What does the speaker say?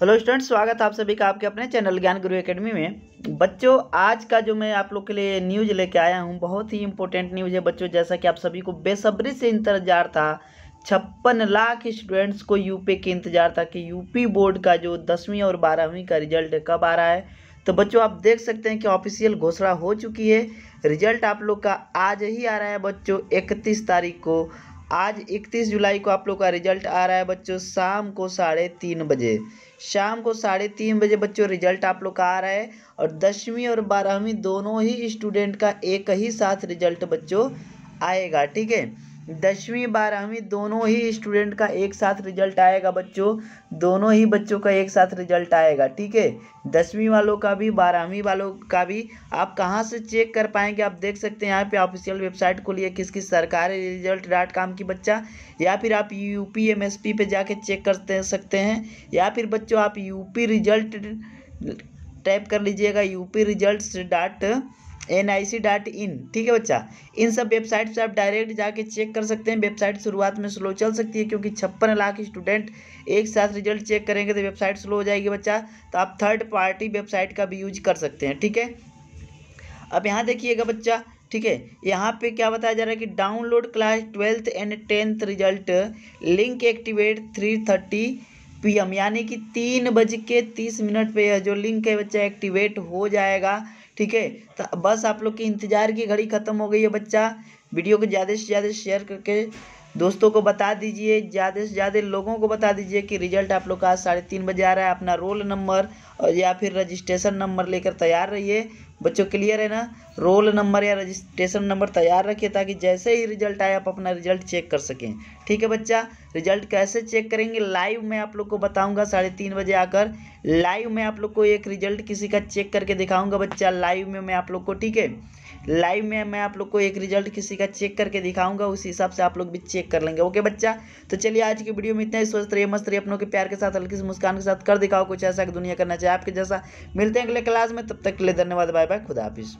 hello student स्वागत है आप सभी का आपके अपने चैनल ज्ञान गुरु एकेडमी में बच्चों आज का जो मैं आप लोग के लिए न्यूज़ लेके आया हूँ बहुत ही इंपॉर्टेंट न्यूज़ है बच्चों जैसा कि आप सभी को बेसब्री से इंतजार था छप्पन लाख स्टूडेंट्स को यूपी के इंतजार था कि यूपी बोर्ड का जो दसवीं और बारहवीं का रिजल्ट कब आ रहा है तो बच्चों आप देख सकते हैं कि ऑफिशियल घोषणा हो चुकी है रिजल्ट आप लोग का आज ही आ रहा है बच्चों इकतीस तारीख को आज 31 जुलाई को आप लोग का रिजल्ट आ रहा है बच्चों शाम को साढ़े तीन बजे शाम को साढ़े तीन बजे बच्चों रिजल्ट आप लोग का आ रहा है और दसवीं और बारहवीं दोनों ही स्टूडेंट का एक ही साथ रिजल्ट बच्चों आएगा ठीक है दसवीं बारहवीं दोनों ही स्टूडेंट का एक साथ रिजल्ट आएगा बच्चों दोनों ही बच्चों का एक साथ रिजल्ट आएगा ठीक है दसवीं वालों का भी बारहवीं वालों का भी आप कहाँ से चेक कर पाएंगे आप देख सकते हैं यहाँ पे ऑफिशियल वेबसाइट खोलिए किस किस सरकारी रिजल्ट डॉट काम की बच्चा या फिर आप U P M S P पे जाके चेक कर सकते हैं या फिर बच्चों आप पी रिजल्ट टाइप कर लीजिएगा UP result dot N I C dot in ठीक है बच्चा इन सब वेबसाइट से आप डायरेक्ट जाके चेक कर सकते हैं वेबसाइट शुरुआत में स्लो चल सकती है क्योंकि छप्पन लाख स्टूडेंट एक साथ रिजल्ट चेक करेंगे तो वेबसाइट स्लो हो जाएगी बच्चा तो आप थर्ड पार्टी वेबसाइट का भी यूज कर सकते हैं ठीक है अब यहाँ देखिएगा बच्चा ठीक है यहाँ पे क्या बताया जा रहा है कि download class twelfth and tenth result link activate three thirty AM यानी कि तीन बज के तीस मिनट पे जो लिंक है बच्चा एक्टिवेट हो जाएगा ठीक है तो बस आप लोग की इंतज़ार की घड़ी ख़त्म हो गई है बच्चा वीडियो को ज़्यादा से ज़्यादा शेयर करके दोस्तों को बता दीजिए ज़्यादा से ज़्यादा लोगों को बता दीजिए कि रिजल्ट आप लोग का आज साढ़े तीन बजे आ रहा है अपना रोल नंबर और या फिर रजिस्ट्रेशन नंबर लेकर तैयार रहिए बच्चों क्लियर है ना रोल नंबर या रजिस्ट्रेशन नंबर तैयार रखिए ताकि जैसे ही रिजल्ट आए आप अपना रिजल्ट चेक कर सकें ठीक है बच्चा रिजल्ट कैसे चेक करेंगे लाइव में आप लोग को बताऊंगा साढ़े तीन बजे आकर लाइव में आप लोग को एक रिजल्ट किसी का चेक करके दिखाऊंगा बच्चा लाइव में मैं आप लोग को ठीक है लाइव में मैं आप लोग को एक रिजल्ट किसी का चेक करके दिखाऊंगा उस हिसाब से आप लोग भी चेक कर लेंगे ओके बच्चा तो चलिए आज की वीडियो में इतना ही स्वस्थ रहिए मस्त रहिए अपनों के प्यार के साथ हल्की मुस्कान के साथ कर दिखाओ कुछ ऐसा कि दुनिया करना चाहिए आपके जैसा मिलते हैं अगले क्लास में तब तक के लिए धन्यवाद बाय बाय खुदा हाफिज़